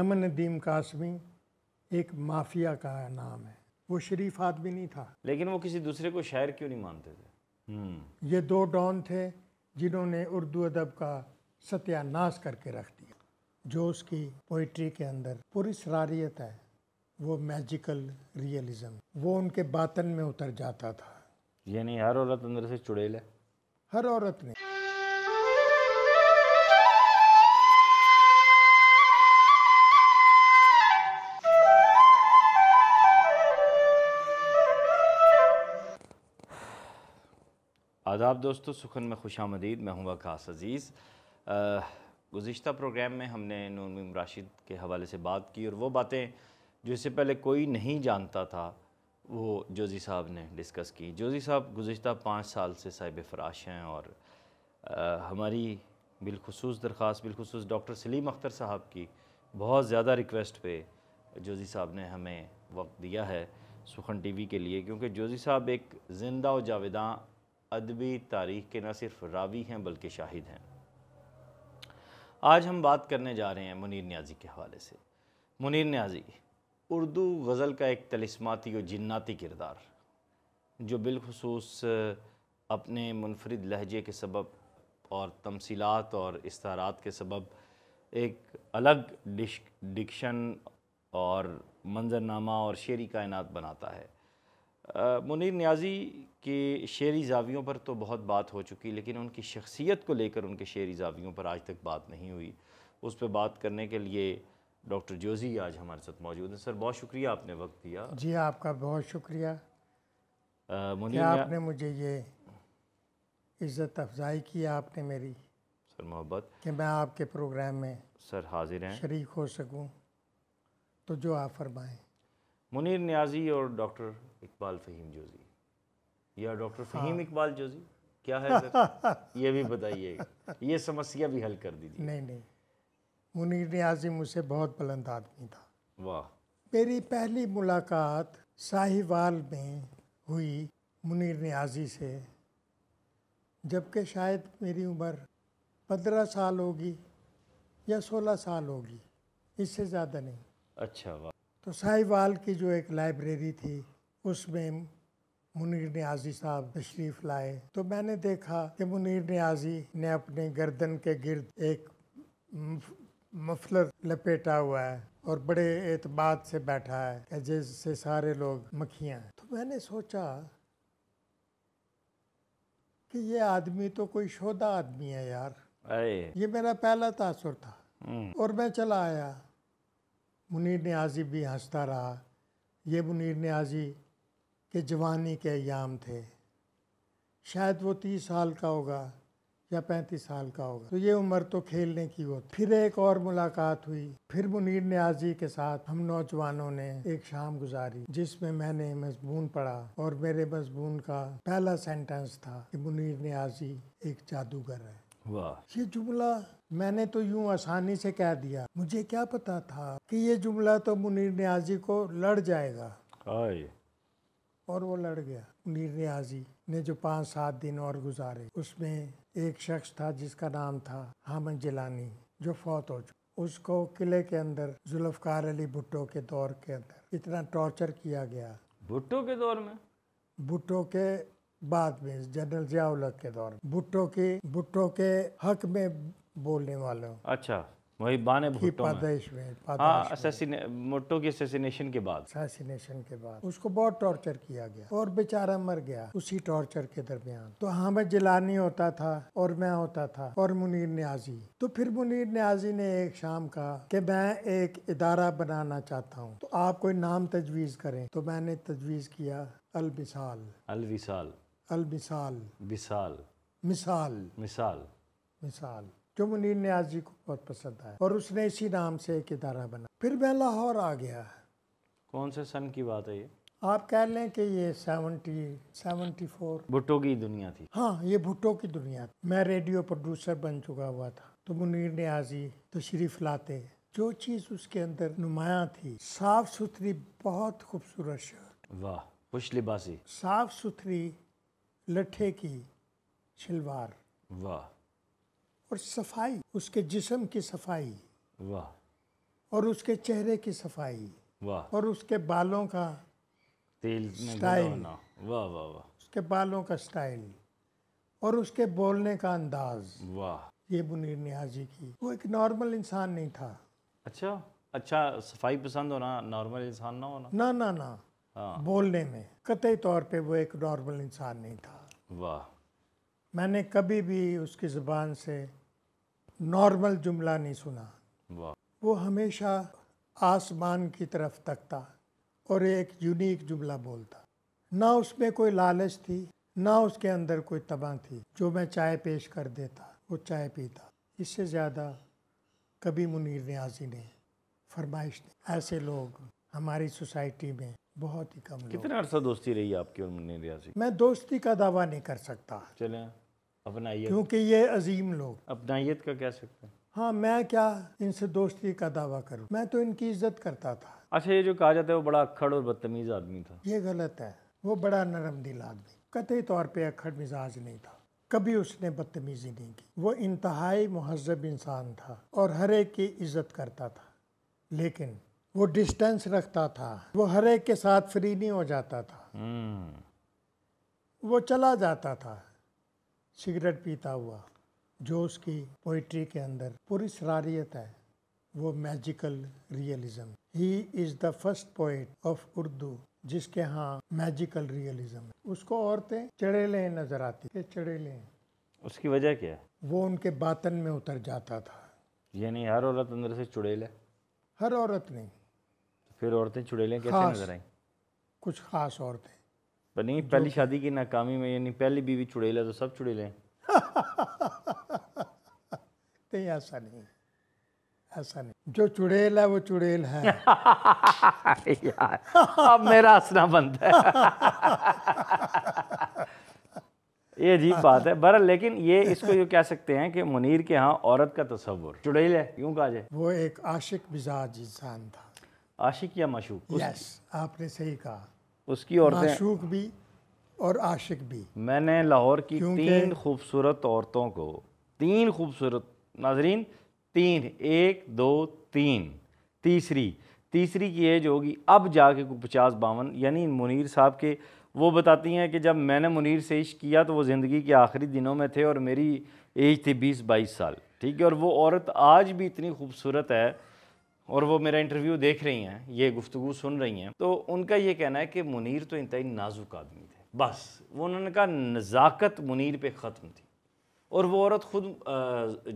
अमन दीम कासमी एक माफिया का नाम है वो शरीफ आदमी नहीं था लेकिन वो किसी दूसरे को शायर क्यों नहीं मानते थे हम्म। ये दो डॉन थे जिन्होंने उर्दू अदब का सत्यानाश करके रख दिया जो उसकी पोइट्री के अंदर पूरी सरारियत है वो मैजिकल रियलिज्म वो उनके बातन में उतर जाता था यानी हर औरत अंदर से चुड़ैल है हर औरत ने आदाब दोस्तों सुखन में खुश आमदीद मैं हूँ वकास अज़ीज़ गुज्त प्रोग्राम में हमने नून राशिद के हवाले से बात की और वो बातें जो इससे पहले कोई नहीं जानता था वो जोजी साहब ने डिस्कस की जोजी साहब गुज्त पाँच साल से साहिब फराश हैं और आ, हमारी बिलखसूस दरख्वास बिलखसूस डॉक्टर सलीम अख्तर साहब की बहुत ज़्यादा रिक्वेस्ट पे जोजी साहब ने हमें वक्त दिया है सुखन टीवी के लिए क्योंकि जोजी साहब एक ज़िंदा और जावेदा अदबी तारीख के न सिर्फ रावी हैं बल्कि शाहिद हैं आज हम बात करने जा रहे हैं मुनीर न्याजी के हवाले से मुनीर न्याजी उर्दू गज़ल का एक तलिस्माती और जिन्नाती किरदार जो बिलखसूस अपने मुनफरद लहजे के सबब और तमसीलात और इस्तारात के सबब एक अलग डिश डिक्शन और मंजरनामा और शेरी कायनात बनाता है मुनीर न्याजी के शेरी जावियों पर तो बहुत बात हो चुकी लेकिन उनकी शख्सियत को लेकर उनके शेरी जावियों पर आज तक बात नहीं हुई उस पर बात करने के लिए डॉक्टर जोजी आज हमारे साथ मौजूद हैं सर बहुत शुक्रिया आपने वक्त दिया जी आपका बहुत शुक्रिया मुनीर आपने मुझे ये इज़्ज़त अफजाई की आपने मेरी सर मोहब्बत कि मैं आपके प्रोग्राम में सर हाजिर हैं शरीक हो सकूं तो जो आप फरमाएँ मुनीर न्याजी और डॉक्टर इकबाल फ़हीम जोजी या डॉक्टर फ़हीम हाँ। इकबाल जोजी क्या है ये भी बताइए ये समस्या भी हल कर दीजिए नहीं नहीं मुनीर न्याजी मुझसे बहुत बुलंद आदमी था वाह मेरी पहली मुलाकात साहिवाल में हुई मुनीर न्याजी से जबकि शायद मेरी उम्र पंद्रह साल होगी या सोलह साल होगी इससे ज़्यादा नहीं अच्छा वाह तो साहिवाल की जो एक लाइब्रेरी थी उसमें मुनीर न्याजी साहब तशरीफ़ लाए तो मैंने देखा कि मुनीर न्याजी ने अपने गर्दन के गिरद एक मफलर लपेटा हुआ है और बड़े एतबाद से बैठा है जैसे जिससे सारे लोग मक्खियाँ तो मैंने सोचा कि ये आदमी तो कोई शोधा आदमी है यार ये मेरा पहला तासुर था हम्म। और मैं चला आया मुनीर न्याजी भी हंसता रहा ये मुनीर न्याजी के जवानी के अयाम थे शायद वो तीस साल का होगा या पैंतीस साल का होगा तो ये उम्र तो खेलने की हो फिर एक और मुलाकात हुई फिर मुनीर न्याजी के साथ हम नौजवानों ने एक शाम गुजारी जिसमें मैंने मजमून पढ़ा और मेरे मजमून का पहला सेंटेंस था कि मुनीर न्याजी एक जादूगर है वाह ये जुमला मैंने तो यूं आसानी से कह दिया मुझे क्या पता था कि ये जुमला तो मुनीर न्याजी को लड़ जाएगा आए। और वो लड़ गया मुनीर न्याजी ने जो पांच सात दिन और गुजारे उसमें एक शख्स था जिसका नाम था हामद जिलानी जो फौत हो चुका उसको किले के अंदर जुल्फकार अली भुट्टो के दौर के अंदर इतना टॉर्चर किया गया भुट्टो के दौर में भुट्टो के बाद में जनरल जियाउल के दौर भुट्टो के भुट्टो के हक में बोलने वालों अच्छा वही बाने भुट्टो पादेश में हाँ, पादेश हाँ मोटो की असैसिनेशन के बाद असैसिनेशन के बाद उसको बहुत टॉर्चर किया गया और बेचारा मर गया उसी टॉर्चर के दरमियान तो हमें हाँ, जिलानी होता था और मैं होता था और मुनीर न्याजी तो फिर मुनीर न्याजी ने एक शाम कहा कि मैं एक इदारा बनाना चाहता हूँ तो आप कोई नाम तजवीज़ करें तो मैंने तजवीज़ किया अलविसाल अलविसाल अलविसाल विसाल मिसाल मिसाल मिसाल जो मुनीर न्याज जी को बहुत पसंद आया और उसने इसी नाम से एक इदारा बना फिर मैं लाहौर आ गया कौन से सन की बात है ये आप कह लें कि ये सेवनटी सेवनटी फोर भुट्टो की दुनिया थी हाँ ये भुट्टो की दुनिया थी मैं रेडियो प्रोड्यूसर बन चुका हुआ था तो मुनीर न्याजी तो शरीफ लाते जो चीज़ उसके अंदर नुमाया थी साफ सुथरी बहुत खूबसूरत शर्ट वाह खुश लिबासी साफ सुथरी लट्ठे की शलवार वाह और सफाई उसके जिसम की सफाई वाह और उसके चेहरे की सफाई वाह और उसके बालों का तेल स्टाइल वाह वाह वाह उसके बालों का स्टाइल और उसके बोलने का अंदाज वाह ये मुनीर न्याजी की वो एक नॉर्मल इंसान नहीं था अच्छा अच्छा सफाई पसंद होना नॉर्मल इंसान ना होना ना ना ना हाँ। बोलने में कतई तौर पे वो एक नॉर्मल इंसान नहीं था वाह मैंने कभी भी उसकी ज़ुबान से नॉर्मल जुमला नहीं सुना वो हमेशा आसमान की तरफ तकता और एक यूनिक जुमला बोलता ना उसमें कोई लालच थी ना उसके अंदर कोई तबाह थी जो मैं चाय पेश कर देता वो चाय पीता इससे ज़्यादा कभी मुनीर न्याजी ने फरमाइश ने ऐसे लोग हमारी सोसाइटी में बहुत ही कम कितना अरसा दोस्ती रही आपकी और मुनीर न्याजी मैं दोस्ती का दावा नहीं कर सकता चले अपनाइए क्योंकि ये अजीम लोग अपनाइत तो का कह सकते हैं हाँ मैं क्या इनसे दोस्ती का दावा करूँ मैं तो इनकी इज्जत करता था अच्छा ये जो कहा जाता है वो बड़ा अखड़ और बदतमीज आदमी था ये गलत है वो बड़ा नरम दिल आदमी कतई तौर पर अखड़ मिजाज नहीं था कभी उसने बदतमीजी नहीं की वो इंतहाई महजब इंसान था और हर एक की इज्जत करता था लेकिन वो डिस्टेंस रखता था वो हर एक के साथ फ्री नहीं हो जाता था हम्म। वो चला जाता था सिगरेट पीता हुआ जो उसकी पोइट्री के अंदर पूरी शरारियत है वो मैजिकल रियलिज्म ही is the first poet of Urdu जिसके यहाँ मैजिकल रियलिज्म है उसको औरतें चढ़ेले नज़र आती है चढ़ेले उसकी वजह क्या है वो उनके बातन में उतर जाता था यानी हर औरत अंदर से चुड़ेल है हर औरत नहीं फिर औरतें चुड़ेलें कैसे नज़र आई कुछ ख़ास औरतें पर नहीं पहली शादी की नाकामी में यानी पहली बीवी चुड़ेल है तो सब चुड़ेल हैं नहीं ऐसा नहीं ऐसा नहीं जो चुड़ैल है वो चुड़ैल है यार अब मेरा हंसना बंद है ये अजीब बात है बर लेकिन ये इसको ये कह सकते हैं कि मुनीर के यहाँ औरत का तस्वुर चुड़ैल है क्यों कहा जाए वो एक आशिक मिजाज इंसान था आशिक या मशूक यस आपने सही कहा उसकी औरतें आशूक भी और आशिक भी मैंने लाहौर की तीन खूबसूरत औरतों को तीन खूबसूरत नाजरीन तीन एक दो तीन तीसरी तीसरी की एज होगी अब जाके को पचास बावन यानी मुनीर साहब के वो बताती हैं कि जब मैंने मुनीर से इश्क किया तो वो ज़िंदगी के आखिरी दिनों में थे और मेरी एज थी बीस बाईस साल ठीक है और वो औरत आज भी इतनी खूबसूरत है और वो मेरा इंटरव्यू देख रही हैं ये गुफ्तु सुन रही हैं तो उनका ये कहना है कि मुनीर तो इंतई नाजुक आदमी थे बस वो उन्होंने कहा नज़ाकत मुनीर पे ख़त्म थी और वो औरत खुद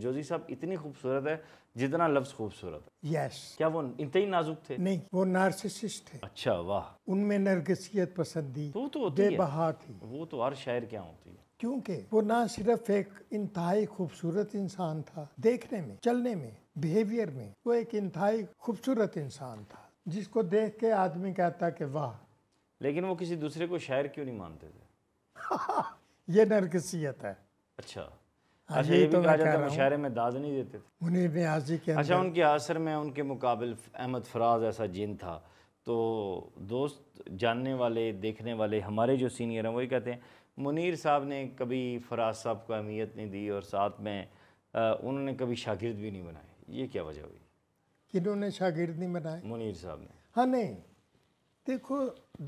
जोजी साहब इतनी खूबसूरत है जितना लफ्ज़ खूबसूरत है यस क्या वो ही नाजुक थे नहीं वो नार्सिसिस्ट थे अच्छा वाह उनमें नरगसियत पसंदी वो तो बेबहा थी वो तो हर शायर क्या होती है क्योंकि वो ना सिर्फ एक इंतहाई खूबसूरत इंसान था देखने में चलने में बिहेवियर में वो एक इंतहाई खूबसूरत इंसान था जिसको देख के आदमी कहता कि वाह लेकिन वो किसी दूसरे को शायर क्यों नहीं मानते थे ये नरकसियत है अच्छा हाँ, अच्छा ये तो कहा जाता में दाद नहीं देते थे मुनीब न्याजी के अच्छा उनके आसर में उनके मुकाबल अहमद फराज ऐसा जिन था तो दोस्त जानने वाले देखने वाले हमारे जो सीनियर हैं वही कहते हैं मुनीर साहब ने कभी फराज साहब को अहमियत नहीं दी और साथ में उन्होंने कभी शागिर्द भी नहीं बनाए ये क्या वजह हुई किन्होंने शागिर्दी बनाए मुनीर साहब ने हाँ नहीं देखो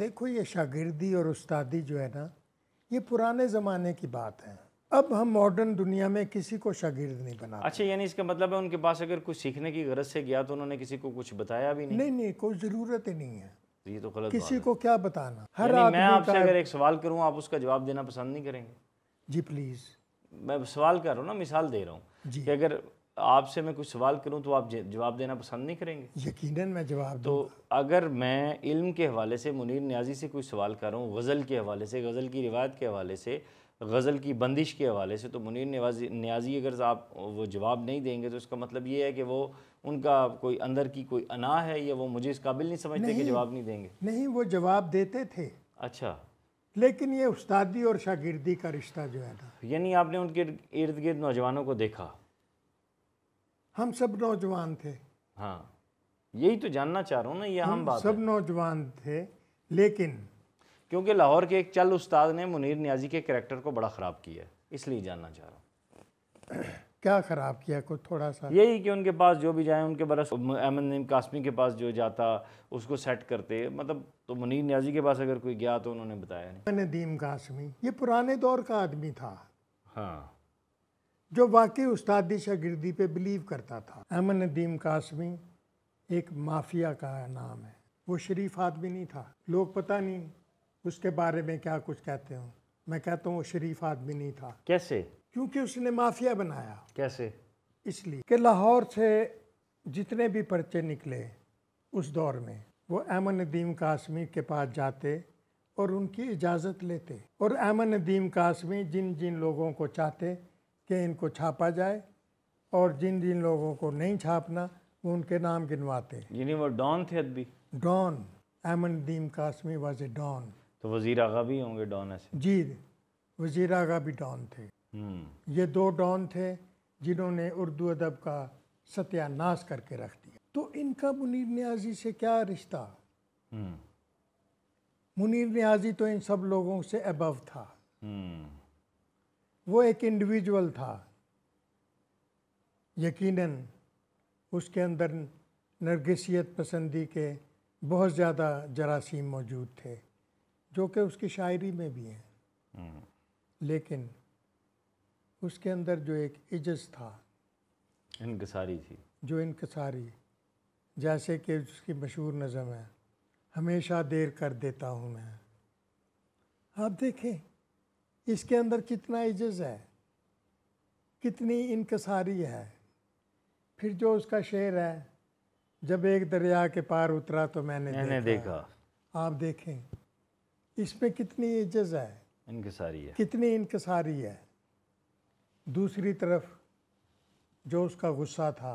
देखो ये शागिर्दी और उस्तादी जो है ना ये पुराने ज़माने की बात है अब हम मॉडर्न दुनिया में किसी को शागिर्द नहीं बना अच्छा यानी इसका मतलब है उनके पास अगर कुछ सीखने की गरज से गया तो उन्होंने किसी को कुछ बताया भी नहीं नहीं नहीं कोई ज़रूरत ही नहीं है तो ये तो गलत किसी को क्या बताना हर मैं आपसे अगर एक सवाल करूँ आप उसका जवाब देना पसंद नहीं करेंगे जी प्लीज़ मैं सवाल कर रहा हूँ ना मिसाल दे रहा हूँ कि अगर आपसे मैं कुछ सवाल करूं तो आप जवाब देना पसंद नहीं करेंगे यकीनन मैं जवाब तो अगर मैं इल्म के हवाले से मुनीर न्याजी से कुछ सवाल कर रहा हूँ गज़ल के हवाले से गज़ल की रिवायत के हवाले से गज़ल की बंदिश के हवाले से तो मुनीर नवाजी न्याजी अगर आप वो जवाब नहीं देंगे तो इसका मतलब ये है कि वो उनका कोई अंदर की कोई अना है या वो मुझे इस काबिल नहीं समझते कि जवाब नहीं देंगे नहीं वो जवाब देते थे अच्छा लेकिन ये उस्तादी और शागिर्दी का रिश्ता जो है ना यानी आपने उनके इर्द गिर्द नौजवानों को देखा हम सब नौजवान थे हाँ यही तो जानना चाह रहा हूँ ना ये हम बात सब नौजवान थे लेकिन क्योंकि लाहौर के एक चल उस्ताद ने मुनीर न्याजी के करेक्टर को बड़ा ख़राब किया इसलिए जानना चाह रहा हूँ क्या ख़राब किया कुछ थोड़ा सा यही कि उनके पास जो भी जाए उनके बरस अहमद नीम कासमी के पास जो जाता उसको सेट करते मतलब तो मुनीर न्याजी के पास अगर कोई गया तो उन्होंने बताया नहीं नदीम कासमी ये पुराने दौर का आदमी था हाँ जो वाकई उस्तादी शागिर्दी पे बिलीव करता था अहमद नदीम कासमी एक माफिया का नाम है वो शरीफ आदमी नहीं था लोग पता नहीं उसके बारे में क्या कुछ कहते हो मैं कहता हूँ वो शरीफ आदमी नहीं था कैसे क्योंकि उसने माफिया बनाया कैसे इसलिए कि लाहौर से जितने भी पर्चे निकले उस दौर में वो अहमद नदीम कासमी के पास जाते और उनकी इजाज़त लेते और अहमद नदीम कासमी जिन जिन लोगों को चाहते कि इनको छापा जाए और जिन जिन लोगों को नहीं छापना वो उनके नाम गिनवाते वो डॉन थे अदबी डॉन एमन दीम कासमी वाज ए डॉन तो वजीर आगा भी होंगे डॉन ऐसे जी वजीर आगा भी डॉन थे हम्म। ये दो डॉन थे जिन्होंने उर्दू अदब का सत्यानाश करके रख दिया तो इनका मुनीर न्याजी से क्या रिश्ता हम्म। मुनीर न्याजी तो इन सब लोगों से अबव था हम्म। वो एक इंडिविजुअल था यकीनन उसके अंदर नरगसीत पसंदी के बहुत ज़्यादा जरासीम मौजूद थे जो कि उसकी शायरी में भी हैं हम्म। लेकिन उसके अंदर जो एक इजस था इनकसारी थी जो इनकसारी जैसे कि उसकी मशहूर नज़म है हमेशा देर कर देता हूँ मैं आप देखें इसके अंदर कितना इजज़ है कितनी इनकसारी है फिर जो उसका शेर है जब एक दरिया के पार उतरा तो मैंने, मैंने देखा, देखा। आप देखें इसमें कितनी इजज़ है इनकसारी है कितनी इनकसारी है दूसरी तरफ जो उसका गुस्सा था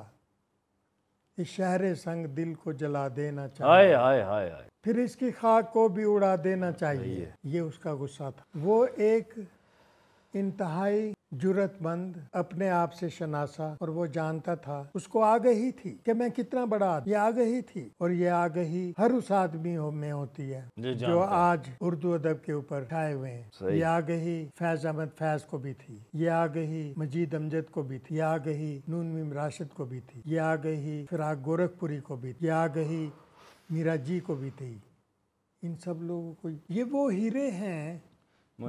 शहरे संग दिल को जला देना चाहिए हाय हाय हाय फिर इसकी खाक को भी उड़ा देना चाहिए ये उसका गुस्सा था वो एक इंतहाई जरूरतमंद अपने आप से शनासा और वो जानता था उसको आगही थी कि मैं कितना बड़ा ये आगही थी और ये आगही हर उस आदमी हो में होती है जो आज उर्दू अदब के ऊपर छाए हुए हैं ये आगही फैज अहमद फैज को भी थी ये आगही मजीद अमजद को भी थी ये आगही मीम राशिद को भी थी ये आगही फिराग गोरखपुरी को भी थी ये आगही मीरा जी को भी थी इन सब लोगों को ये वो हीरे हैं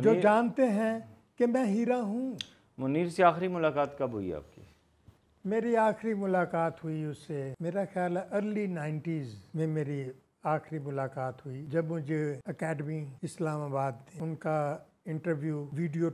जो जानते हैं कि मैं हीरा हूँ मुनीर से आखिरी मुलाकात कब हुई आपकी मेरी आखिरी मुलाकात हुई उससे मेरा ख्याल है अर्ली नाइन्टीज़ में मेरी आखिरी मुलाकात हुई जब मुझे एकेडमी इस्लामाबाद थी उनका इंटरव्यू वीडियो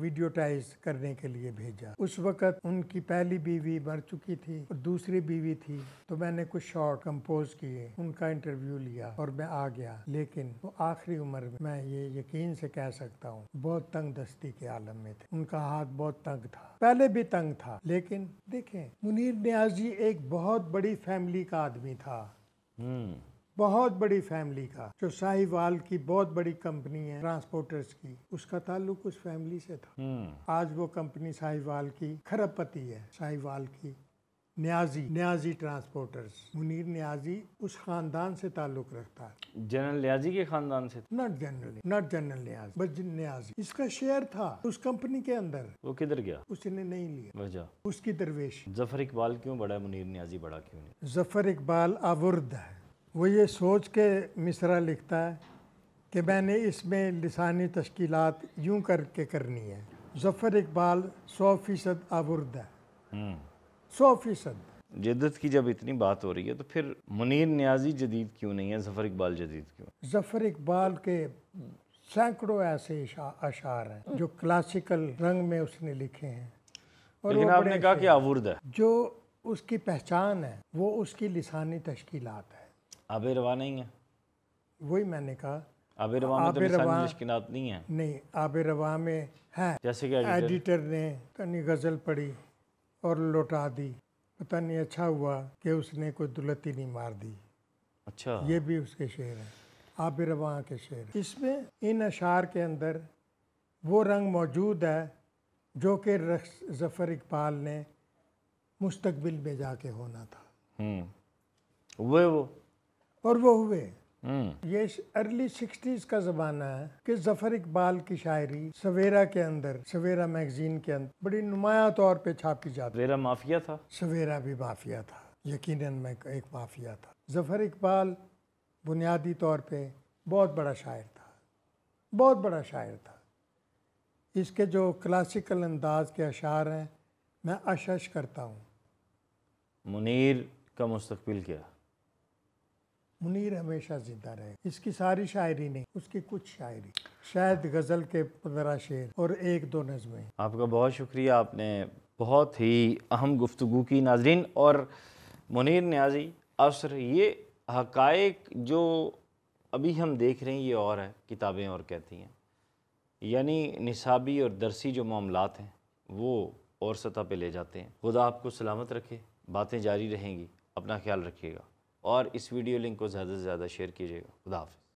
वीडियोटाइज करने के लिए भेजा उस वक्त उनकी पहली बीवी मर चुकी थी और दूसरी बीवी थी तो मैंने कुछ शॉर्ट कंपोज किए उनका इंटरव्यू लिया और मैं आ गया लेकिन वो आखिरी उम्र में मैं ये यकीन से कह सकता हूँ बहुत तंग दस्ती के आलम में थे उनका हाथ बहुत तंग था पहले भी तंग था लेकिन देखें मुनीर न्याजी एक बहुत बड़ी फैमिली का आदमी था हम्म। बहुत बड़ी फैमिली का जो साहिवाल की बहुत बड़ी कंपनी है ट्रांसपोर्टर्स की उसका ताल्लुक उस फैमिली से था हम्म। आज वो कंपनी साहिवाल की खरबपति है साहिवाल की न्याजी न्याजी ट्रांसपोर्टर्स मुनीर न्याजी उस खानदान से ताल्लुक रखता है जनरल न्याजी के खानदान से not General not General Niazi but Niazi इसका शेयर था उस कंपनी के अंदर वो किधर गया उसने नहीं लिया वजह उसकी दरवेश जफर इकबाल क्यों बड़ा है मुनीर न्याजी बड़ा क्यों नहीं जफर इकबाल अवर्द है वो ये सोच के मिसरा लिखता है कि मैंने इसमें लसानी तश्कीलत यूं करके करनी है जफ़र इकबाल सौ फ़ीसद है हम्म। सौ फ़ीसद जदत की जब इतनी बात हो रही है तो फिर मुनीर न्याजी जदीद क्यों नहीं है ज़फ़र इकबाल जदीद क्यों ज़फ़र इकबाल के सैकड़ों ऐसे अशार हैं जो क्लासिकल रंग में उसने लिखे हैं और लेकिन आपने कहा कि आबुर्द है जो उसकी पहचान है वो उसकी लसानी तश्कीलत है आबे रवा नहीं है वही मैंने कहा आबे रवा में तो रवा नहीं है नहीं आबे रवा में है जैसे कि एडिटर, एडिटर ने तनी गज़ल पढ़ी और लौटा दी पता नहीं अच्छा हुआ कि उसने कोई दुलती नहीं मार दी अच्छा ये भी उसके शेर हैं आब रवा के शेर इसमें इन अशार के अंदर वो रंग मौजूद है जो कि जफ़र इकबाल ने मुस्तबिल में जाके होना था हम्म। वो वो और वो हुए हम्म। ये अर्ली सिक्सटीज का जमाना है कि जफर इकबाल की शायरी सवेरा के अंदर सवेरा मैगजीन के अंदर बड़ी नुमाया तौर पे छापी जाती सवेरा माफिया था सवेरा भी माफिया था यकीनन मैं एक माफिया था जफर इकबाल बुनियादी तौर पे बहुत बड़ा शायर था बहुत बड़ा शायर था इसके जो क्लासिकल अंदाज के अशार हैं मैं अशश करता हूँ मुनीर का मुस्तबिल क्या मुनीर हमेशा जिंदा रहे इसकी सारी शायरी नहीं उसकी कुछ शायरी शायद गज़ल के पंद्रह शेर और एक दो नज़में आपका बहुत शुक्रिया आपने बहुत ही अहम गुफ्तु की नाजरीन और मुनीर न्याजी असर ये हकायक जो अभी हम देख रहे हैं ये और है किताबें और कहती हैं यानी निसाबी और दरसी जो मामला हैं वो और सतह पे ले जाते हैं खुदा आपको सलामत रखे बातें जारी रहेंगी अपना ख्याल रखिएगा और इस वीडियो लिंक को ज़्यादा से ज़्यादा शेयर कीजिएगा खुदाफ़